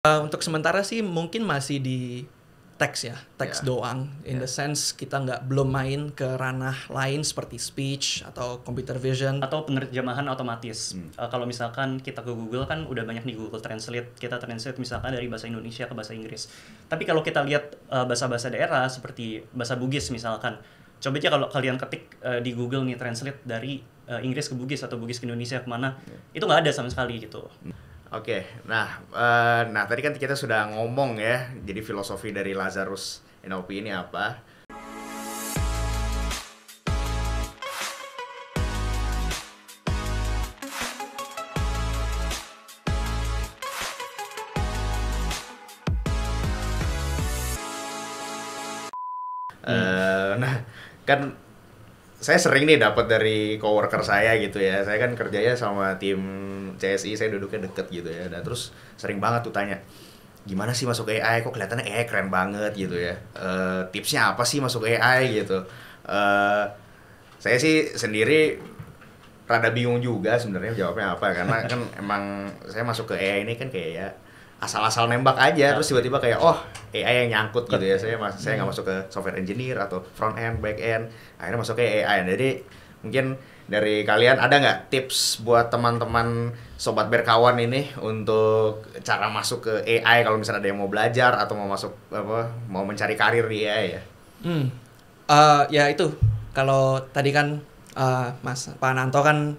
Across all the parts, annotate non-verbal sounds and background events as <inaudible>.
Uh, untuk sementara sih mungkin masih di teks ya, teks yeah. doang. In yeah. the ya. sense kita nggak belum main ke ranah lain seperti speech atau computer vision atau penerjemahan otomatis. Hmm. Uh, kalau misalkan kita ke Google kan udah banyak nih Google Translate, kita translate misalkan dari bahasa Indonesia ke bahasa Inggris. Tapi kalau kita lihat eh, bahasa-bahasa uh, daerah seperti bahasa Bugis misalkan, coba aja kalau kalian ketik uh, di Google nih translate dari uh, Inggris ke Bugis atau Bugis ke Indonesia kemana, yeah. itu nggak ada sama sekali gitu. Hmm Oke, okay, nah, uh, nah tadi kan kita sudah ngomong ya, jadi filosofi dari Lazarus NLP ini apa? Hmm. Uh, nah, kan saya sering nih dapat dari coworker saya gitu ya. Saya kan kerjanya sama tim CSI, saya duduknya deket gitu ya. Dan terus sering banget tuh tanya, gimana sih masuk AI? Kok kelihatannya AI keren banget gitu ya. E, tipsnya apa sih masuk AI gitu? E, saya sih sendiri rada bingung juga sebenarnya jawabnya apa karena kan emang saya masuk ke AI ini kan kayak ya asal-asal nembak aja ya. terus tiba-tiba kayak oh AI yang nyangkut gitu ya. ya saya mas saya nggak hmm. masuk ke software engineer atau front end back end akhirnya masuk ke AI nah, jadi mungkin dari kalian ada nggak tips buat teman-teman sobat berkawan ini untuk cara masuk ke AI kalau misalnya ada yang mau belajar atau mau masuk apa mau mencari karir di AI ya? Hmm, uh, ya itu kalau tadi kan uh, Mas Pak Nanto kan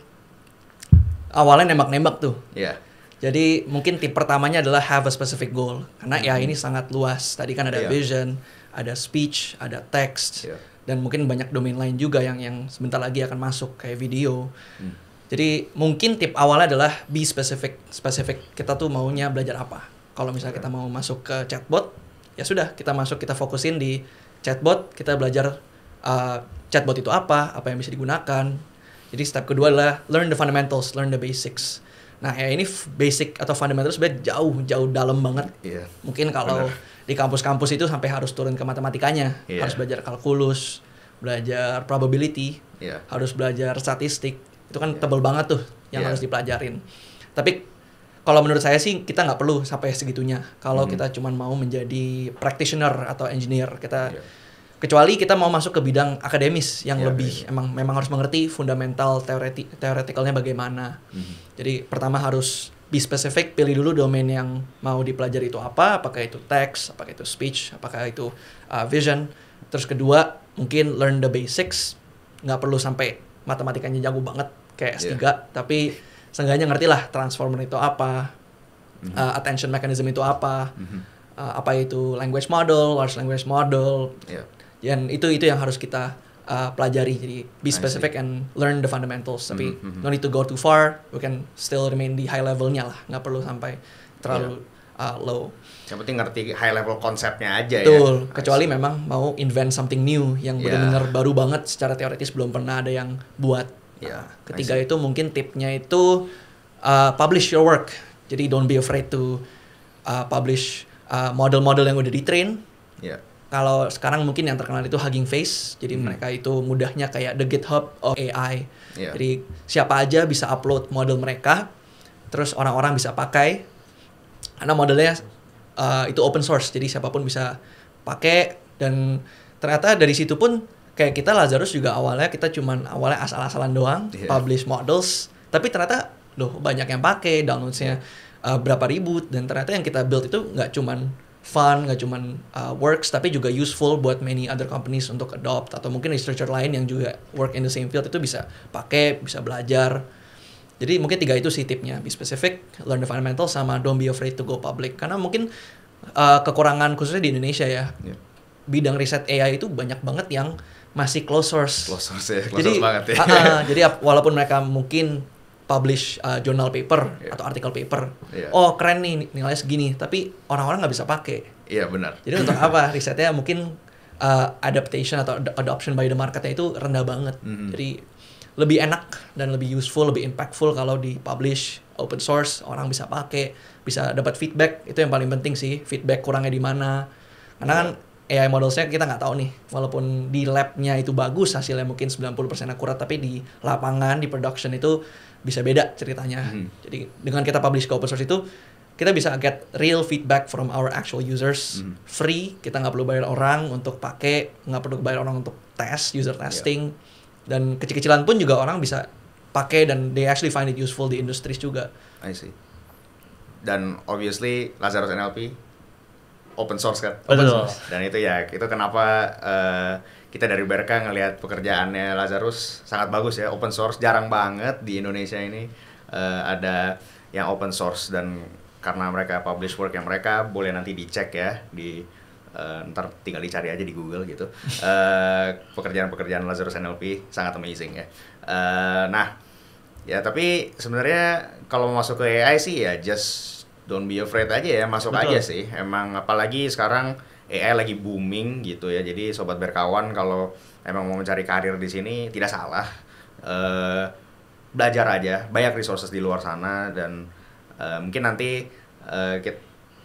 awalnya nembak-nembak tuh. Iya. Yeah. Jadi mungkin tip pertamanya adalah have a specific goal karena mm -hmm. ya ini sangat luas. Tadi kan ada yeah. vision, ada speech, ada text, yeah. dan mungkin banyak domain lain juga yang yang sebentar lagi akan masuk kayak video. Mm. Jadi mungkin tip awalnya adalah be specific, specific. Kita tuh maunya belajar apa? Kalau misalnya kita iya. mau masuk ke chatbot, ya sudah kita masuk kita fokusin di chatbot, kita belajar uh, chatbot itu apa, apa yang bisa digunakan. Jadi step kedua adalah learn the fundamentals, learn the basics Nah ya ini basic atau fundamental sebenarnya jauh jauh dalam banget. Yeah. Mungkin kalau Bener. di kampus-kampus itu sampai harus turun ke matematikanya, yeah. harus belajar kalkulus, belajar probability, yeah. harus belajar statistik. Itu kan yeah. tebel banget tuh yang yeah. harus dipelajarin. Tapi kalau menurut saya sih kita nggak perlu sampai segitunya. Kalau mm kita cuma mau menjadi practitioner atau engineer, kita yeah kecuali kita mau masuk ke bidang akademis yang yeah, lebih yeah. Iya. emang memang harus mengerti fundamental teoreti teoretikalnya bagaimana mm-hmm. jadi pertama harus be specific pilih dulu domain yang mau dipelajari itu apa apakah itu text apakah itu speech apakah itu uh, vision terus kedua mungkin learn the basics nggak perlu sampai matematikanya jago banget kayak S3 yeah. tapi seenggaknya ngerti lah transformer itu apa mm-hmm. uh, attention mechanism itu apa mm-hmm. uh, apa itu language model large language model yeah dan itu itu yang harus kita uh, pelajari jadi be specific and learn the fundamentals tapi mm -hmm. no need to go too far we can still remain di high levelnya lah nggak perlu sampai terlalu yeah. uh, low yang penting ngerti high level konsepnya aja ya. Betul. ya kecuali memang mau invent something new yang yeah. benar-benar baru banget secara teoritis belum pernah ada yang buat yeah. Iya, ketiga itu mungkin tipnya itu uh, publish your work jadi don't be afraid to uh, publish uh, model-model uh, yang udah di train yeah kalau sekarang mungkin yang terkenal itu Hugging Face jadi hmm. mereka itu mudahnya kayak the GitHub of AI yeah. jadi siapa aja bisa upload model mereka terus orang-orang bisa pakai karena modelnya uh, itu open source jadi siapapun bisa pakai dan ternyata dari situ pun kayak kita Lazarus juga awalnya kita cuman awalnya asal-asalan doang yeah. publish models tapi ternyata loh banyak yang pakai downloadsnya uh, berapa ribu dan ternyata yang kita build itu nggak cuman fun, nggak cuman uh, works, tapi juga useful buat many other companies untuk adopt atau mungkin researcher lain yang juga work in the same field itu bisa pakai, bisa belajar. Jadi mungkin tiga itu sih tipnya, be specific, learn the fundamental, sama don't be afraid to go public. Karena mungkin uh, kekurangan khususnya di Indonesia ya, yeah. bidang riset AI itu banyak banget yang masih close source. Close source ya, close jadi, source banget ya. Uh, <laughs> uh, jadi walaupun mereka mungkin publish uh, jurnal paper yeah. atau artikel paper. Yeah. Oh keren nih nilainya segini, tapi orang-orang nggak bisa pakai. Iya yeah, benar. Jadi untuk apa risetnya mungkin uh, adaptation atau ad adoption by the marketnya itu rendah banget. Mm -hmm. Jadi lebih enak dan lebih useful, lebih impactful kalau di publish open source, orang bisa pakai, bisa dapat feedback. Itu yang paling penting sih, feedback kurangnya di mana. Karena kan AI iya. modelsnya kita nggak tahu nih. Walaupun di labnya itu bagus, hasilnya mungkin 90% akurat, tapi di lapangan, di production itu bisa beda ceritanya. Hmm. Jadi dengan kita publish ke open source itu kita bisa get real feedback from our actual users hmm. free kita nggak perlu bayar orang untuk pakai nggak perlu bayar orang untuk tes user testing yeah. dan kecil-kecilan pun juga orang bisa pakai dan they actually find it useful di industries juga. I see. Dan obviously Lazarus NLP open source kan. Open source. Dan itu ya itu kenapa uh, kita dari Berka ngelihat pekerjaannya Lazarus sangat bagus ya open source jarang banget di Indonesia ini uh, ada yang open source dan karena mereka publish work yang mereka boleh nanti dicek ya di uh, ntar tinggal dicari aja di Google gitu pekerjaan eh, pekerjaan-pekerjaan Lazarus NLP sangat amazing ya uh, nah ya tapi sebenarnya kalau masuk ke AI sih ya just don't be afraid aja ya masuk Betul. aja sih emang apalagi sekarang AI lagi booming gitu ya. Jadi sobat berkawan kalau emang mau mencari karir di sini tidak salah. Uh, belajar aja, banyak resources di luar sana dan uh, mungkin nanti eh, teman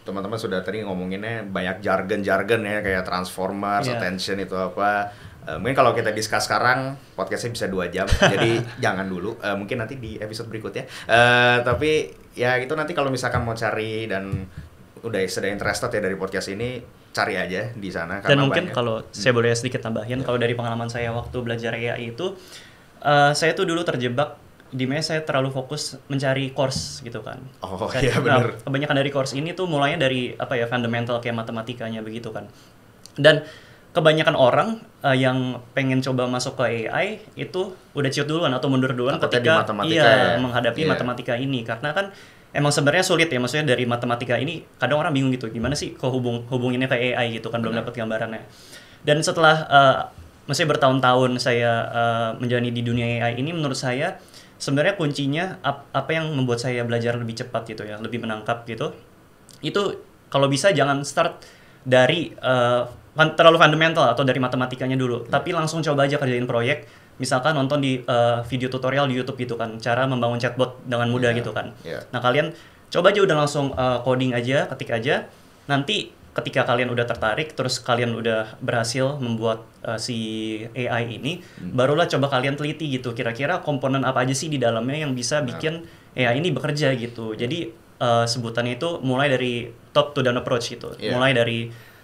teman-teman sudah tadi ngomonginnya banyak jargon-jargon ya kayak transformer, yeah. attention itu apa. Uh, mungkin kalau kita diskus sekarang podcastnya bisa dua jam, <laughs> jadi jangan dulu. Uh, mungkin nanti di episode berikutnya. Uh, tapi ya itu nanti kalau misalkan mau cari dan udah sudah interested ya dari podcast ini cari aja di sana dan mungkin banyak. kalau hmm. saya boleh sedikit tambahin yeah. kalau dari pengalaman saya waktu belajar AI itu uh, saya tuh dulu terjebak di mana saya terlalu fokus mencari course gitu kan. Oh <laughs> iya benar. Nah, kebanyakan dari course ini tuh mulainya dari apa ya fundamental kayak matematikanya begitu kan. Dan kebanyakan orang uh, yang pengen coba masuk ke AI itu udah ciut duluan atau mundur duluan ketika iya ya. menghadapi yeah. matematika ini karena kan emang sebenarnya sulit ya maksudnya dari matematika ini kadang orang bingung gitu gimana sih kok hubung hubunginnya ke AI gitu kan belum dapat gambarannya dan setelah uh, maksudnya bertahun-tahun saya uh, menjalani di dunia AI ini menurut saya sebenarnya kuncinya ap apa yang membuat saya belajar lebih cepat gitu ya lebih menangkap gitu itu kalau bisa jangan start dari uh, terlalu fundamental atau dari matematikanya dulu iya. tapi langsung coba aja kerjain proyek misalkan nonton di uh, video tutorial di YouTube gitu kan cara membangun chatbot dengan mudah yeah. gitu kan. Yeah. Nah, kalian coba aja udah langsung uh, coding aja, ketik aja. Nanti ketika kalian udah tertarik terus kalian udah berhasil membuat uh, si AI ini, hmm. barulah coba kalian teliti gitu kira-kira komponen apa aja sih di dalamnya yang bisa nah. bikin nah. AI ini bekerja gitu. Jadi uh, sebutannya itu mulai dari top to down approach gitu. Yeah. Mulai dari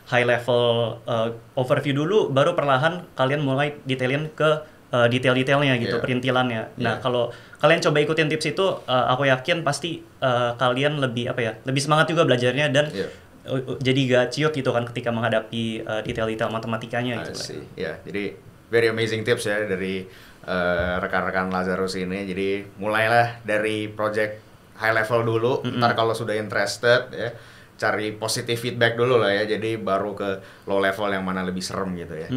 high level uh, overview dulu baru perlahan kalian mulai detailin ke uh, detail-detailnya gitu, yeah. perintilannya. Yeah. Nah, kalau kalian coba ikutin tips itu, uh, aku yakin pasti uh, kalian lebih apa ya, lebih semangat juga belajarnya dan yeah. uh, jadi gak ciut gitu kan ketika menghadapi uh, detail-detail matematikanya gitu. Kan. Ya, yeah, jadi very amazing tips ya dari uh, rekan-rekan Lazarus ini. Jadi mulailah dari project high level dulu. Mm -hmm. Ntar kalau sudah interested ya cari positive feedback dulu lah ya jadi baru ke low level yang mana lebih serem gitu ya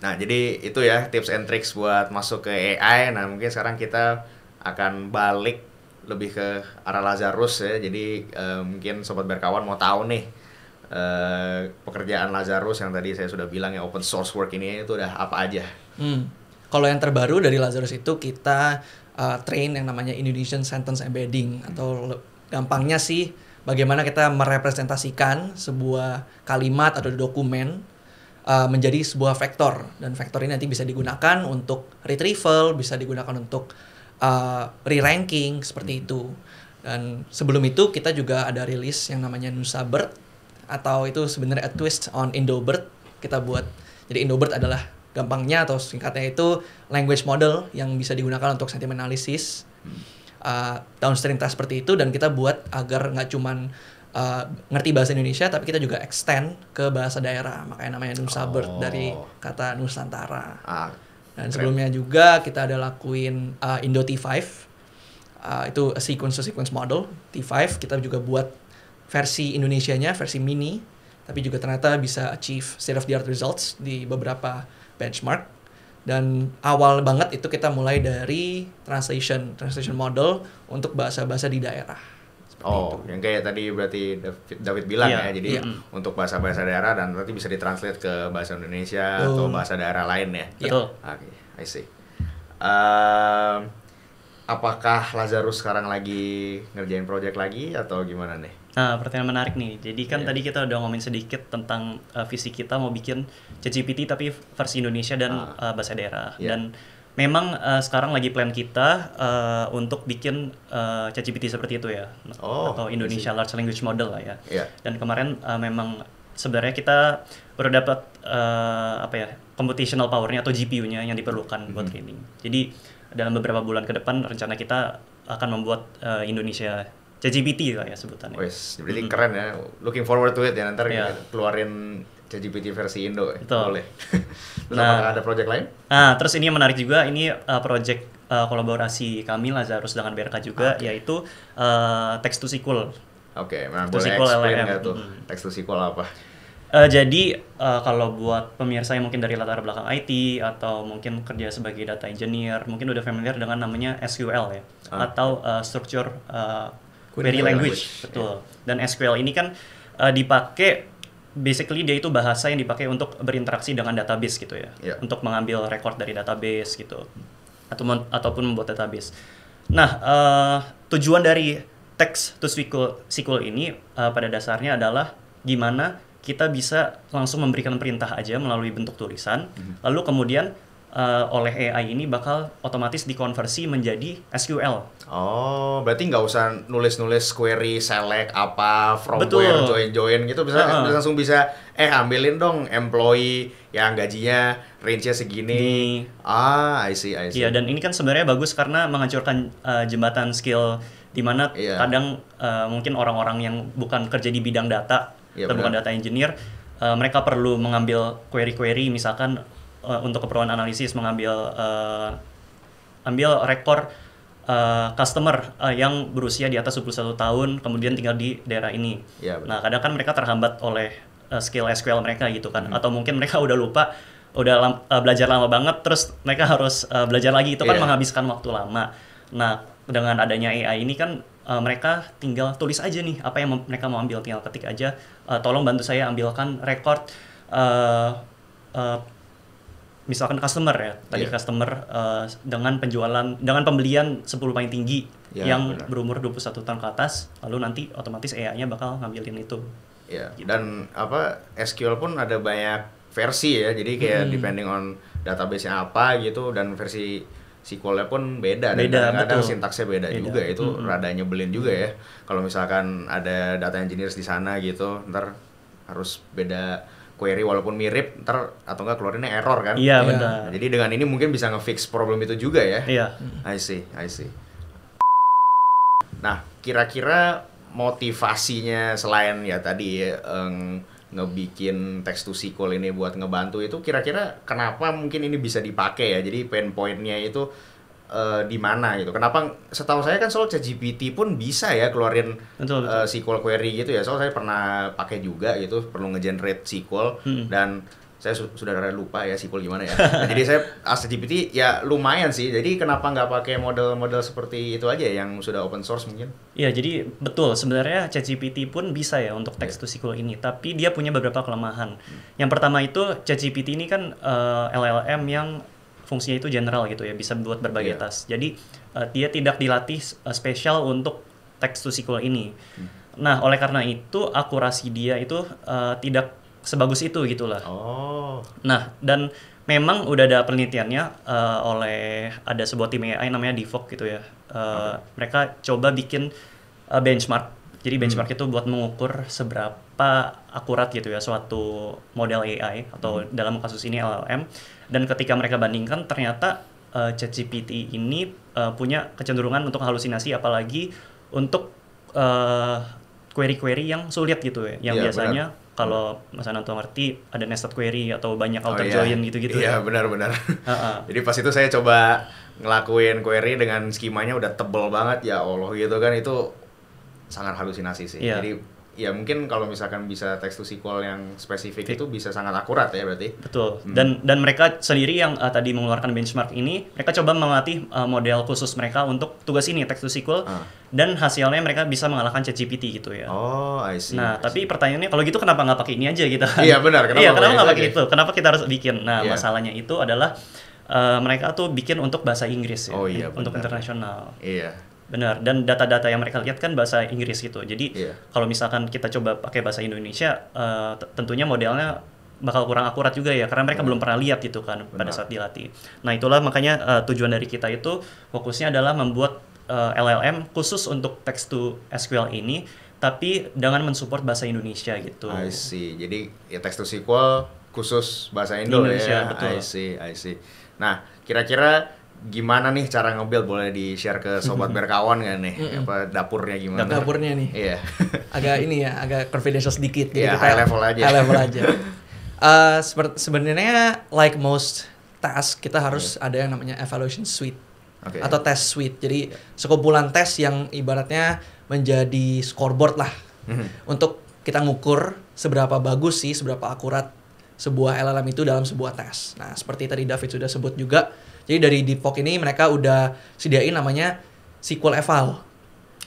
Nah, jadi itu ya tips and tricks buat masuk ke AI. Nah, mungkin sekarang kita akan balik lebih ke arah Lazarus ya. Jadi uh, mungkin sobat berkawan mau tahu nih uh, pekerjaan Lazarus yang tadi saya sudah bilang ya open source work ini itu udah apa aja. Hmm. Kalau yang terbaru dari Lazarus itu kita uh, train yang namanya Indonesian sentence embedding hmm. atau gampangnya sih bagaimana kita merepresentasikan sebuah kalimat atau dokumen uh, menjadi sebuah vektor dan vektor ini nanti bisa digunakan untuk retrieval, bisa digunakan untuk uh, re-ranking seperti itu. Dan sebelum itu kita juga ada rilis yang namanya Nusa Bird atau itu sebenarnya a twist on Indo Indobird kita buat. Jadi Indo Indobird adalah gampangnya atau singkatnya itu language model yang bisa digunakan untuk sentiment analysis. Uh, eh, downstream test seperti itu dan kita buat agar nggak cuman uh, ngerti bahasa Indonesia tapi kita juga extend ke bahasa daerah makanya namanya Nusabert oh. dari kata Nusantara ah, dan keren. sebelumnya juga kita ada lakuin uh, Indo T5 uh, eh, itu sequence to sequence model T5 kita juga buat versi Indonesia nya versi mini tapi juga ternyata bisa achieve state of the art results di beberapa benchmark dan awal banget itu kita mulai dari translation translation model untuk bahasa-bahasa di daerah Oh, itu. yang kayak tadi berarti David bilang yeah. ya, jadi yeah. untuk bahasa-bahasa daerah dan nanti bisa ditranslate ke bahasa Indonesia oh. atau bahasa daerah lain ya. Iya. Betul. Oke, okay, I see. Uh, apakah Lazarus sekarang lagi ngerjain project lagi atau gimana nih? Nah, pertanyaan menarik nih. Jadi kan yeah. tadi kita udah ngomongin sedikit tentang uh, visi kita mau bikin CCPT tapi versi Indonesia dan uh. Uh, bahasa daerah yeah. dan memang uh, sekarang lagi plan kita uh, untuk bikin uh, ChatGPT seperti itu ya oh, atau Indonesia Large Language Model lah ya. Yeah. Dan kemarin uh, memang sebenarnya kita udah dapat uh, apa ya computational powernya atau GPU-nya yang diperlukan mm -hmm. buat training. Mm-hmm. Jadi dalam beberapa bulan ke depan rencana kita akan membuat uh, Indonesia ChatGPT lah ya sebutannya. yes. Jadi mm -hmm. keren ya. Looking forward to it ya nanti yeah. keluarin ChatGPT versi Indo ya? Betul. Boleh. <laughs> terus nah, apakah ada project lain? Nah, terus ini yang menarik juga, ini uh, project uh, kolaborasi kami Lazarus dengan BRK juga, okay. yaitu uh, text to SQL. Oke, okay, nah, boleh explain nggak tuh hmm. text to SQL apa? Uh, jadi uh, kalau buat pemirsa yang mungkin dari latar belakang IT atau mungkin kerja sebagai data engineer, mungkin udah familiar dengan namanya SQL ya, ah. atau uh, structure uh, query language, language. betul. Yeah. Dan SQL ini kan uh, dipakai basically dia itu bahasa yang dipakai untuk berinteraksi dengan database gitu ya, yeah. untuk mengambil record dari database gitu, atau ataupun membuat database. Nah, uh, tujuan dari text to SQL, SQL ini uh, pada dasarnya adalah gimana kita bisa langsung memberikan perintah aja melalui bentuk tulisan, mm -hmm. lalu kemudian uh, oleh AI ini bakal otomatis dikonversi menjadi SQL. Oh, berarti nggak usah nulis-nulis query select apa from Betul. where join join gitu bisa uh -huh. langsung bisa eh ambilin dong employee yang gajinya range-nya segini. Di, ah, I see, I see. Iya, dan ini kan sebenarnya bagus karena menghancurkan uh, jembatan skill di mana yeah. kadang uh, mungkin orang-orang yang bukan kerja di bidang data yeah, atau bukan data engineer uh, mereka perlu mengambil query-query misalkan uh, untuk keperluan analisis mengambil uh, ambil rekor uh, customer uh, yang berusia di atas 21 tahun kemudian tinggal di daerah ini. Ya, nah, kadang kan mereka terhambat oleh uh, skill SQL mereka gitu kan hmm. atau mungkin mereka udah lupa udah lam, uh, belajar lama banget terus mereka harus uh, belajar lagi itu kan iya. menghabiskan waktu lama. Nah, dengan adanya AI ini kan uh, mereka tinggal tulis aja nih apa yang mereka mau ambil tinggal ketik aja uh, tolong bantu saya ambilkan record uh, uh, misalkan customer ya tadi yeah. customer uh, dengan penjualan dengan pembelian 10 paling tinggi yeah, yang benar. berumur 21 tahun ke atas lalu nanti otomatis EA-nya bakal ngambilin itu. Ya. Yeah. Gitu. Dan apa SQL pun ada banyak versi ya. Jadi kayak hmm. depending on database-nya apa gitu dan versi SQL-nya pun beda, beda dan kadang-kadang sintaksnya beda, beda juga itu radanya -hmm. rada nyebelin juga ya kalau misalkan ada data engineers di sana gitu ntar harus beda query walaupun mirip ntar atau enggak keluarinnya error kan iya yeah, benar nah, jadi dengan ini mungkin bisa ngefix problem itu juga ya iya yeah. I see I see nah kira-kira motivasinya selain ya tadi um, ngebikin text to SQL ini buat ngebantu itu kira-kira kenapa mungkin ini bisa dipakai ya jadi pain pointnya itu uh, di mana gitu. Kenapa setahu saya kan soal ChatGPT pun bisa ya keluarin betul, betul. Uh, eh, SQL query gitu ya. Soal saya pernah pakai juga gitu, perlu ngegenerate SQL hmm. dan saya su sudah rada lupa ya SQL gimana ya. Nah, <laughs> jadi saya as ChatGPT ya lumayan sih. Jadi kenapa nggak pakai model-model seperti itu aja ya, yang sudah open source mungkin? Iya, jadi betul sebenarnya ChatGPT pun bisa ya untuk text iya. to SQL ini, tapi dia punya beberapa kelemahan. Yang pertama itu ChatGPT ini kan uh, eh, LLM yang fungsinya itu general gitu ya, bisa buat berbagai yeah. tas. Jadi uh, dia tidak dilatih uh, spesial untuk text to SQL ini. Hmm. Nah, oleh karena itu akurasi dia itu uh, tidak sebagus itu gitulah. Oh. Nah, dan memang udah ada penelitiannya uh, oleh ada sebuah tim AI namanya Divok gitu ya. Uh, okay. mereka coba bikin uh, benchmark jadi hmm. benchmark hmm. itu buat mengukur seberapa akurat gitu ya suatu model AI atau hmm. dalam kasus ini LLM. Dan ketika mereka bandingkan ternyata uh, ChatGPT ini uh, punya kecenderungan untuk halusinasi apalagi untuk query eh, query-query yang sulit gitu ya, yang ya, biasanya kalau Mas Ananto ngerti ada nested query atau banyak outer oh, iya. join gitu-gitu. Iya, benar-benar. Ya. <laughs> Jadi pas itu saya coba ngelakuin query dengan skemanya udah tebel banget ya Allah gitu kan itu sangat halusinasi sih. Yeah. Jadi ya mungkin kalau misalkan bisa text to SQL yang spesifik iya. itu bisa sangat akurat ya berarti. Betul. Hmm. Dan dan mereka sendiri yang uh, tadi mengeluarkan benchmark ini, mereka coba melatih uh, model khusus mereka untuk tugas ini text to SQL ah. dan hasilnya mereka bisa mengalahkan ChatGPT gitu ya. Oh, I see. Nah, I see. tapi pertanyaannya kalau gitu kenapa nggak pakai ini aja gitu? <laughs> Iya, benar. Kenapa? Iya, kenapa nggak pakai itu? Kenapa kita harus bikin? Nah, yeah. masalahnya itu adalah Uh, mereka tuh bikin untuk bahasa Inggris ya, oh, iya, untuk internasional. Iya, Benar. Dan data-data yang mereka lihat kan bahasa Inggris gitu. Jadi yeah. kalau misalkan kita coba pakai bahasa Indonesia, uh, tentunya modelnya bakal kurang akurat juga ya karena mereka belum pernah lihat gitu kan Benar. pada saat dilatih. Nah itulah makanya uh, tujuan dari kita itu fokusnya adalah membuat uh, eh, LLM khusus untuk text to SQL ini tapi dengan mensupport bahasa Indonesia gitu. I see. Jadi ya text to SQL khusus bahasa Indo Indonesia, ya. Betul. I see, I see. Nah, kira-kira gimana nih cara ngebuild boleh di share ke sobat berkawan kan nih mm apa dapurnya gimana dapurnya nih iya <laughs> agak ini ya agak confidential sedikit jadi yeah, high level aja high level aja uh, <laughs> sebenarnya like most task kita harus yeah. ada yang namanya evaluation suite okay. atau test suite jadi sekumpulan tes yang ibaratnya menjadi scoreboard lah mm-hmm. untuk kita ngukur seberapa bagus sih seberapa akurat sebuah LLM itu dalam sebuah tes. Nah, seperti tadi David sudah sebut juga, jadi dari Deepfog ini mereka udah sediain namanya SQL eval.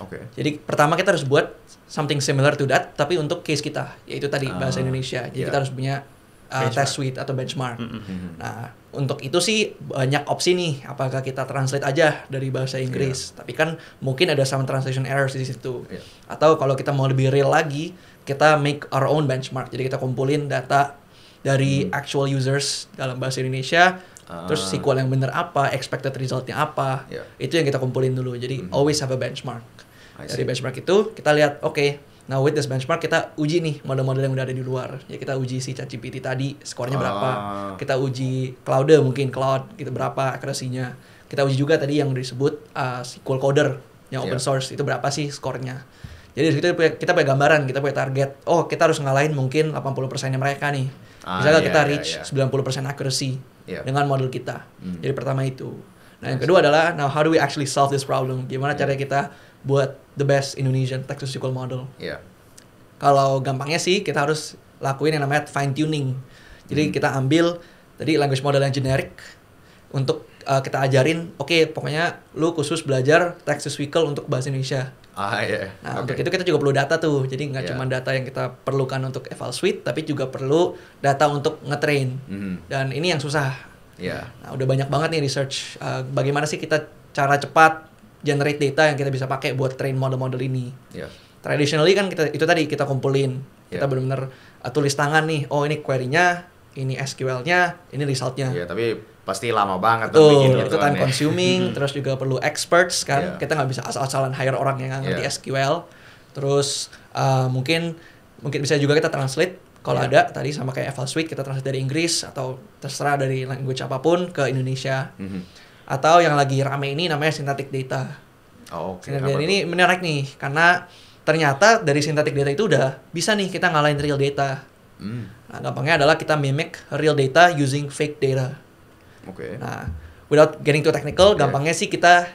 Oke. Okay. Jadi pertama kita harus buat something similar to that, tapi untuk case kita, yaitu tadi uh, bahasa Indonesia. Jadi yeah. kita harus punya uh, test suite atau benchmark. Mm -hmm. Nah, untuk itu sih banyak opsi nih. Apakah kita translate aja dari bahasa iya. Inggris? Yeah. Tapi kan mungkin ada some translation errors di situ. Yeah. Atau kalau kita mau lebih real lagi, kita make our own benchmark. Jadi kita kumpulin data dari hmm. actual users dalam bahasa Indonesia uh. terus SQL yang benar apa expected resultnya apa yeah. itu yang kita kumpulin dulu jadi hmm. always have a benchmark dari benchmark itu kita lihat oke okay, Nah, with this benchmark kita uji nih model-model yang udah ada di luar. Ya kita uji si ChatGPT tadi skornya berapa. Ah. Kita uji Cloud mungkin Cloud gitu berapa akurasinya. Kita uji juga tadi yang disebut uh, SQL Coder yang open yeah. source itu berapa sih skornya. Jadi kita punya, kita punya gambaran, kita punya target. Oh, kita harus ngalahin mungkin 80%-nya mereka nih Ah, Misalnya yeah, kita iya, reach yeah, yeah. 90% accuracy yeah. dengan model kita. Mm. Jadi pertama itu. Nah, yang kedua adalah now how do we actually solve this problem? Gimana yeah. cara kita buat the best Indonesian taxonomical model? Yeah. Kalau gampangnya sih kita harus lakuin yang namanya fine tuning. Jadi mm. kita ambil tadi language model yang generic untuk uh, kita ajarin, oke okay, pokoknya lu khusus belajar Texas Wickle untuk bahasa Indonesia. Ah iya. Yeah. Nah okay. untuk itu kita juga perlu data tuh, jadi nggak yeah. cuma data yang kita perlukan untuk eval suite, tapi juga perlu data untuk ngetrain. Mm -hmm. Dan ini yang susah. Yeah. Nah udah banyak banget nih research, uh, bagaimana sih kita cara cepat generate data yang kita bisa pakai buat train model-model ini. Yeah. Traditionally kan kita itu tadi kita kumpulin, yeah. kita iya. benar-benar uh, eh, tulis tangan nih, oh ini querynya ini SQL-nya, ini resultnya. Iya, tapi pasti lama banget tuh. bikin gitu itu time kan ya. consuming, <laughs> terus juga perlu experts kan. Yeah. Kita nggak bisa asal-asalan hire orang yang ngerti yeah. SQL. Terus uh, mungkin mungkin bisa juga kita translate kalau yeah. ada tadi sama kayak Eval Suite kita translate dari Inggris atau terserah dari language apapun ke Indonesia. Mm -hmm. Atau yang lagi rame ini namanya synthetic data. Oh, okay. ini menarik nih karena ternyata dari synthetic data itu udah bisa nih kita ngalahin real data. Mm Nah, gampangnya adalah kita mimic real data using fake data. Oke. Okay. Nah, without getting too technical, okay. gampangnya sih kita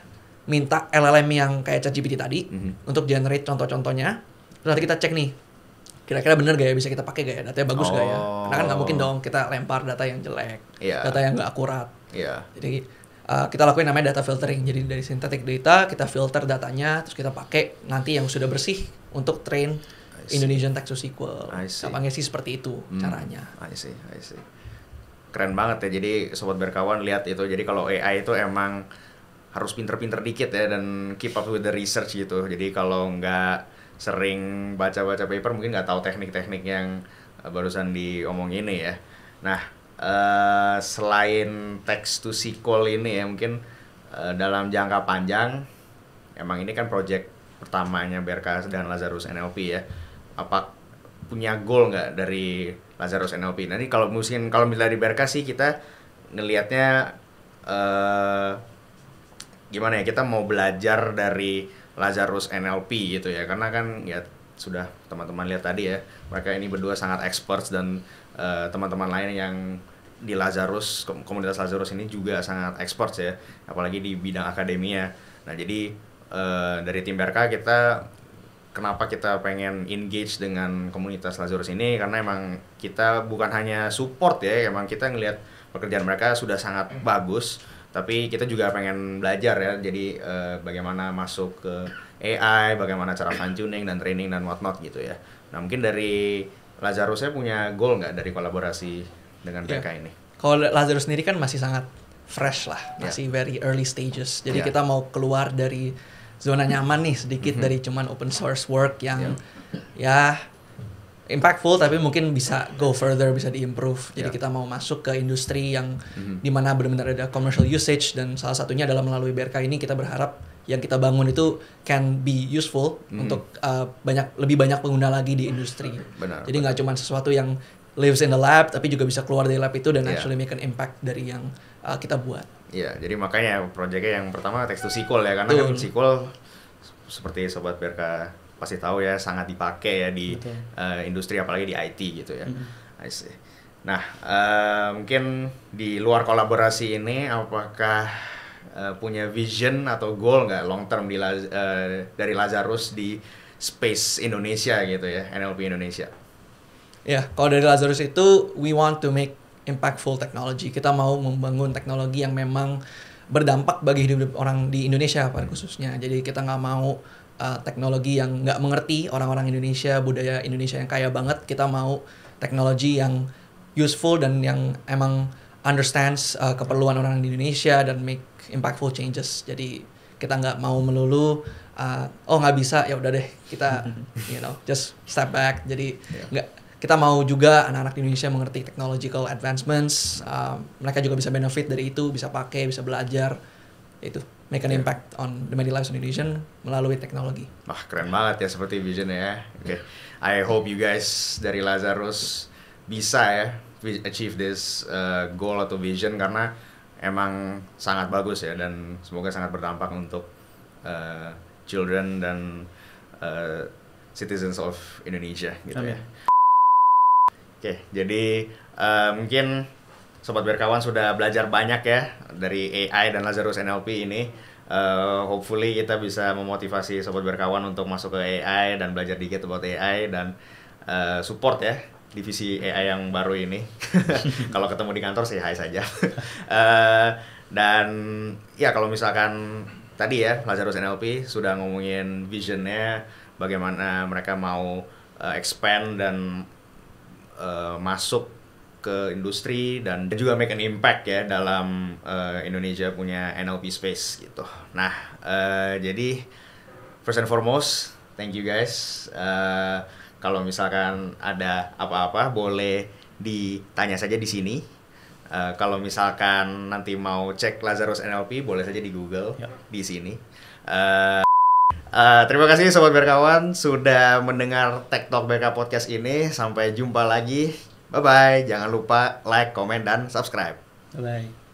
minta LLM yang kayak ChatGPT tadi mm-hmm. untuk generate contoh-contohnya. Terus nanti kita cek nih, kira-kira bener gak ya bisa kita pakai gak ya datanya bagus ya? oh. gak ya? Karena kan gak mungkin dong kita lempar data yang jelek, yeah. data yang nggak akurat. Yeah. Jadi uh, kita lakuin namanya data filtering. Jadi dari sintetik data kita filter datanya, terus kita pakai nanti yang sudah bersih untuk train Indonesian Text to SQL. Gampangnya sih seperti itu hmm. caranya. I see, I see. Keren banget ya. Jadi sobat berkawan lihat itu. Jadi kalau AI itu emang harus pinter-pinter dikit ya dan keep up with the research gitu. Jadi kalau nggak sering baca-baca paper mungkin nggak tahu teknik-teknik yang eh, barusan diomong ini ya. Nah, uh, selain text to SQL ini ya mungkin uh, dalam jangka panjang emang ini kan project pertamanya Berkas dan Lazarus NLP ya apa punya goal nggak dari Lazarus NLP? Nanti kalau mungkin kalau misalnya di Berka sih kita ngelihatnya uh, gimana ya kita mau belajar dari Lazarus NLP gitu ya karena kan ya sudah teman-teman lihat tadi ya mereka ini berdua sangat experts dan eh, teman-teman uh, lain yang di Lazarus komunitas Lazarus ini juga sangat experts ya apalagi di bidang akademia nah jadi uh, dari tim Berka kita kenapa kita pengen engage dengan komunitas Lazarus ini karena emang kita bukan hanya support ya emang kita ngelihat pekerjaan mereka sudah sangat bagus tapi kita juga pengen belajar ya jadi uh, bagaimana masuk ke AI bagaimana cara fine tuning dan training dan whatnot gitu ya nah mungkin dari Lazarus saya punya goal nggak dari kolaborasi dengan ya. mereka ini kalau Lazarus sendiri kan masih sangat fresh lah ya. masih yeah. very early stages jadi yeah. kita mau keluar dari zona nyaman nih sedikit mm -hmm. dari cuman open source work yang yeah. ya impactful tapi mungkin bisa go further bisa diimprove jadi yeah. kita mau masuk ke industri yang mm-hmm. dimana benar-benar ada commercial usage dan salah satunya adalah melalui BRK ini kita berharap yang kita bangun itu can be useful mm-hmm. untuk uh, banyak lebih banyak pengguna lagi di industri benar, jadi nggak cuma sesuatu yang lives in the lab tapi juga bisa keluar dari lab itu dan yeah. actually make an impact dari yang uh, kita buat Iya, jadi makanya proyeknya yang pertama tekstur to sequel ya karena kan sequel seperti sobat berka pasti tahu ya sangat dipakai ya di uh, industri apalagi di IT gitu ya. Hmm. I see. Nah, uh, mungkin di luar kolaborasi ini apakah uh, punya vision atau goal nggak long term di uh, dari Lazarus di space Indonesia gitu ya, NLP Indonesia? Ya, yeah, kalau dari Lazarus itu we want to make impactful technology. Kita mau membangun teknologi yang memang berdampak bagi hidup orang di Indonesia pada khususnya. Jadi kita nggak mau uh, teknologi yang nggak mengerti orang-orang Indonesia, budaya Indonesia yang kaya banget. Kita mau teknologi yang useful dan yang emang understands uh, keperluan orang di Indonesia dan make impactful changes. Jadi kita nggak mau melulu uh, oh nggak bisa ya udah deh kita <laughs> you know just step back. Jadi nggak yeah kita mau juga anak-anak di Indonesia mengerti technological advancements. Uh, mereka juga bisa benefit dari itu, bisa pakai, bisa belajar. Itu make an yeah. impact on the many lives Indonesia Indonesia melalui teknologi. Wah keren banget ya seperti vision ya. okay. I hope you guys dari Lazarus bisa ya achieve this uh, goal atau vision karena emang sangat bagus ya dan semoga sangat berdampak untuk uh, children dan uh, citizens of Indonesia gitu ya. Amin. ya. Oke, jadi uh, mungkin sobat berkawan sudah belajar banyak ya dari AI dan Lazarus NLP ini. Uh, hopefully kita bisa memotivasi sobat berkawan untuk masuk ke AI dan belajar dikit about AI dan uh, support ya divisi AI yang baru ini. <laughs> kalau ketemu di kantor sih hai saja. uh, <laughs> dan ya kalau misalkan tadi ya Lazarus NLP sudah ngomongin visionnya bagaimana mereka mau expand dan uh, masuk ke industri dan juga make an impact ya dalam uh, Indonesia punya NLP space gitu. Nah, uh, jadi first and foremost, thank you guys. Uh, kalau misalkan ada apa-apa boleh ditanya saja di sini. Uh, kalau misalkan nanti mau cek Lazarus NLP boleh saja di Google yep. Ya. di sini. Uh, Eh, terima kasih sobat berkawan sudah mendengar Tech Talk BK Podcast ini. Sampai jumpa lagi. Bye bye. Jangan lupa like, komen dan subscribe. Bye bye.